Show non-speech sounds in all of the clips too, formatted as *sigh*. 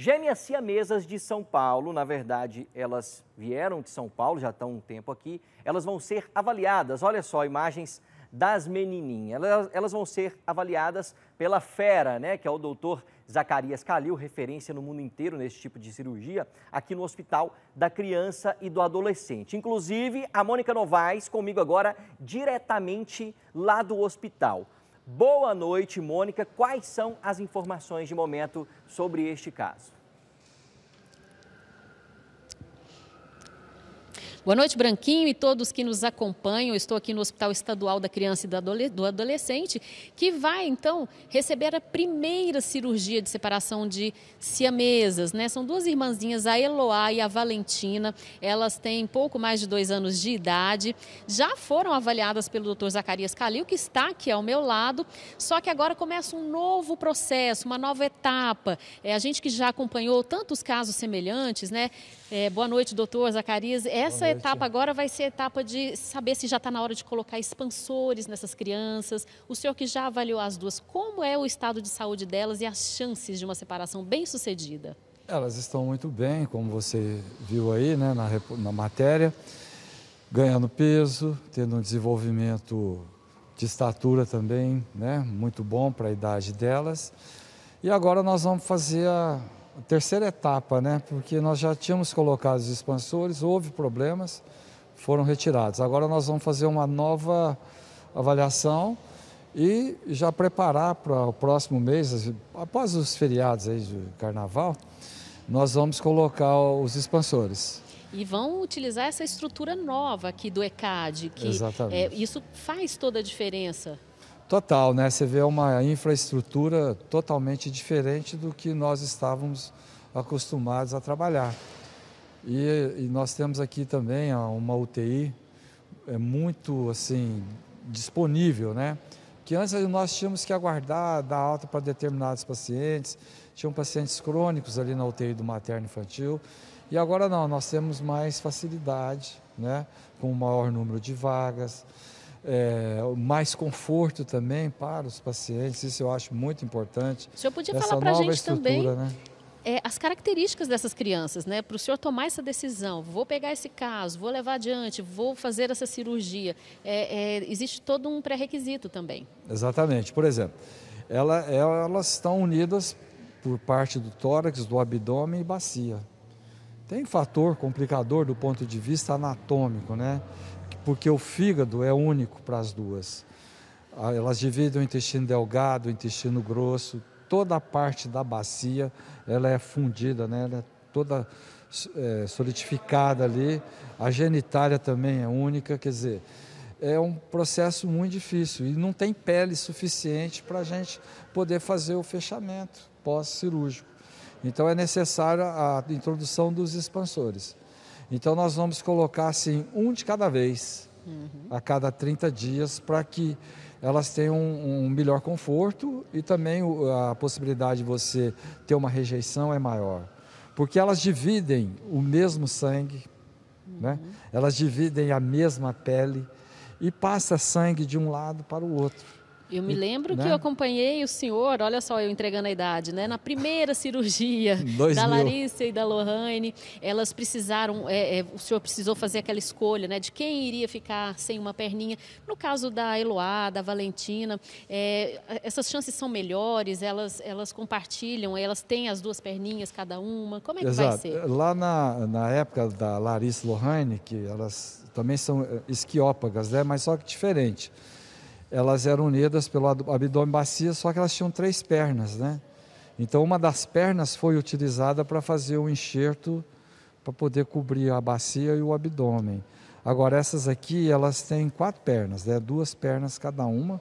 Gêmeas siamesas de São Paulo, na verdade, elas vieram de São Paulo, já estão um tempo aqui, elas vão ser avaliadas. Olha só, imagens das menininhas. Elas, elas vão ser avaliadas pela Fera, né, que é o doutor Zacarias Calil, referência no mundo inteiro nesse tipo de cirurgia, aqui no Hospital da Criança e do Adolescente. Inclusive, a Mônica Novaes comigo agora, diretamente lá do hospital. Boa noite, Mônica. Quais são as informações de momento sobre este caso? Boa noite, Branquinho, e todos que nos acompanham. estou aqui no Hospital Estadual da Criança e do Adolescente, que vai, então, receber a primeira cirurgia de separação de siamesas. Né? São duas irmãzinhas, a Eloá e a Valentina. Elas têm pouco mais de dois anos de idade. Já foram avaliadas pelo Dr. Zacarias Calil, que está aqui ao meu lado. Só que agora começa um novo processo, uma nova etapa. É, a gente que já acompanhou tantos casos semelhantes, né? É, boa noite, doutor Zacarias. Essa etapa agora vai ser a etapa de saber se já está na hora de colocar expansores nessas crianças. O senhor que já avaliou as duas, como é o estado de saúde delas e as chances de uma separação bem sucedida? Elas estão muito bem, como você viu aí né, na, na matéria, ganhando peso, tendo um desenvolvimento de estatura também, né, muito bom para a idade delas. E agora nós vamos fazer a, terceira etapa, né? Porque nós já tínhamos colocado os expansores, houve problemas, foram retirados. Agora nós vamos fazer uma nova avaliação e já preparar para o próximo mês, após os feriados aí de carnaval, nós vamos colocar os expansores. E vão utilizar essa estrutura nova aqui do ECAD, que é, Exatamente. É, isso faz toda a diferença. Total, né? Você vê uma infraestrutura totalmente diferente do que nós estávamos acostumados a trabalhar. E, e nós temos aqui também uma UTI é muito assim disponível, né? Que antes nós tínhamos que aguardar dar alta para determinados pacientes, tinham pacientes crônicos ali na UTI do materno infantil. E agora não, nós temos mais facilidade, né? Com o maior número de vagas é, mais conforto também para os pacientes, isso eu acho muito importante. O senhor podia Essa falar para a gente também né? é, as características dessas crianças, né? Para o senhor tomar essa decisão, vou pegar esse caso, vou levar adiante, vou fazer essa cirurgia. É, é, existe todo um pré-requisito também. Exatamente. Por exemplo, ela, elas estão unidas por parte do tórax, do abdômen e bacia. Tem fator complicador do ponto de vista anatômico, né? porque o fígado é único para as duas. Ah, elas dividem o intestino delgado, o intestino grosso, toda a parte da bacia, ela é fundida, né? ela é toda é, solidificada ali. A genitália também é única, quer dizer, é um processo muito difícil e não tem pele suficiente para a gente poder fazer o fechamento pós-cirúrgico. Então é necessária a introdução dos expansores. Então nós vamos colocar assim, um de cada vez, uhum. a cada 30 dias, para que elas tenham um, um, melhor conforto e também a possibilidade de você ter uma rejeição é maior. Porque elas dividem o mesmo sangue, uhum. né? elas dividem a mesma pele e passa sangue de um lado para o outro. Eu me lembro que né? eu acompanhei o senhor, olha só, eu entregando a idade, né? Na primeira cirurgia *laughs* da Larissa e da Lohane, elas precisaram, é, é, o senhor precisou fazer aquela escolha, né? De quem iria ficar sem uma perninha. No caso da Eloá, da Valentina, é, essas chances são melhores, elas, elas compartilham, elas têm as duas perninhas cada uma. Como é que Exato. vai ser? Lá na, na época da Larissa e Lohane, que elas também são é, esquiópagas, né? Mas só que diferente elas eram unidas pelo abdômen bacia, só que elas tinham três pernas, né? Então uma das pernas foi utilizada para fazer o um enxerto para poder cobrir a bacia e o abdômen. Agora essas aqui, elas têm quatro pernas, né? Duas pernas cada uma.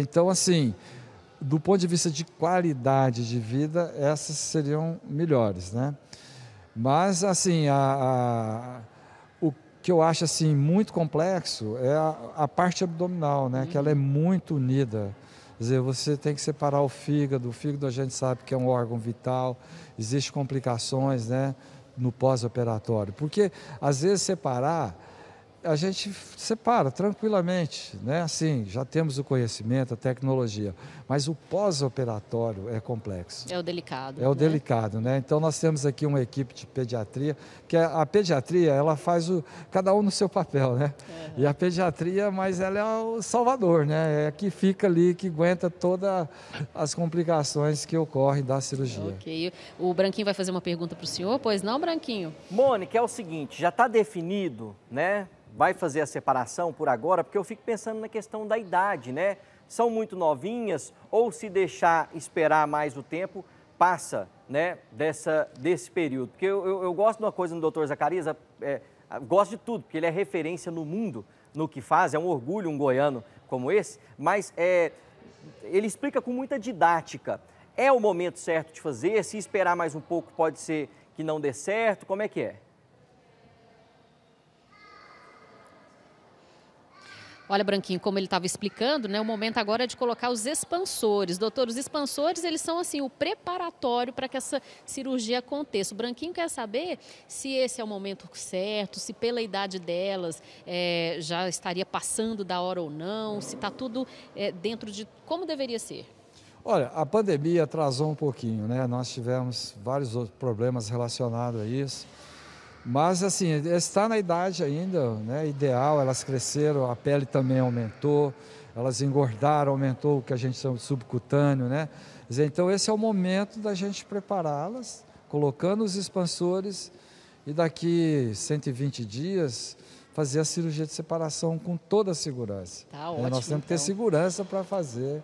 Então assim, do ponto de vista de qualidade de vida, essas seriam melhores, né? Mas assim, a, a que eu acho assim muito complexo é a, a parte abdominal, né? Uhum. Que ela é uhum. muito unida. Quer dizer, você tem que separar o fígado. O fígado a gente sabe que é um órgão vital. Existem complicações, né? No pós-operatório, porque às vezes separar a gente separa tranquilamente, né? Assim, já temos o conhecimento, a tecnologia, mas o pós-operatório é complexo. É o delicado. É o né? delicado, né? Então nós temos aqui uma equipe de pediatria, que é, a, pediatria, ela faz o cada um no seu papel, né? Uhum. E a pediatria, mas ela é o salvador, né? É que fica ali, que aguenta todas as complicações que ocorrem da cirurgia. OK. O Branquinho vai fazer uma pergunta para o senhor, pois não, Branquinho? Mônica, é o seguinte, já está definido, né? vai fazer a separação por agora, porque eu fico pensando na questão da idade, né? São muito novinhas ou se deixar esperar mais o tempo, passa né, dessa, desse período. Porque eu, eu, eu gosto de uma coisa no doutor Zacarias, é, é, gosto de tudo, porque ele é referência no mundo no que faz, é um orgulho um goiano como esse, mas é, ele explica com muita didática. É o momento certo de fazer, se esperar mais um pouco pode ser que não dê certo, como é que é? Olha, Branquinho, como ele estava explicando, né, o momento agora é de colocar os expansores. Doutor, os expansores, eles são assim o preparatório para que essa cirurgia aconteça. O Branquinho quer saber se esse é o momento certo, se pela idade delas é, já estaria passando da hora ou não, se está tudo é, dentro de como deveria ser. Olha, a pandemia atrasou um pouquinho, né? Nós tivemos vários outros problemas relacionados a isso. Mas assim, está na idade ainda, né, ideal, elas cresceram, a pele também aumentou, elas engordaram, aumentou o que a gente chama de subcutâneo, né? Então esse é o momento da gente prepará-las, colocando os expansores e daqui 120 dias fazer a cirurgia de separação com toda a segurança. Tá né, ótimo, é, nós temos então. que ter então. segurança para fazer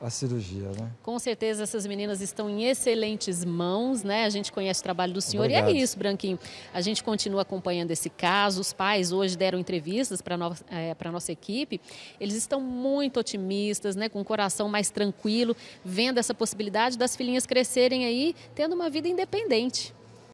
a cirurgia, né? Com certeza essas meninas estão em excelentes mãos, né? A gente conhece o trabalho do senhor Obrigado. e é isso, Branquinho. A gente continua acompanhando esse caso. Os pais hoje deram entrevistas para no, é, a nossa equipe. Eles estão muito otimistas, né? Com o coração mais tranquilo, vendo essa possibilidade das filhinhas crescerem aí, tendo uma vida independente.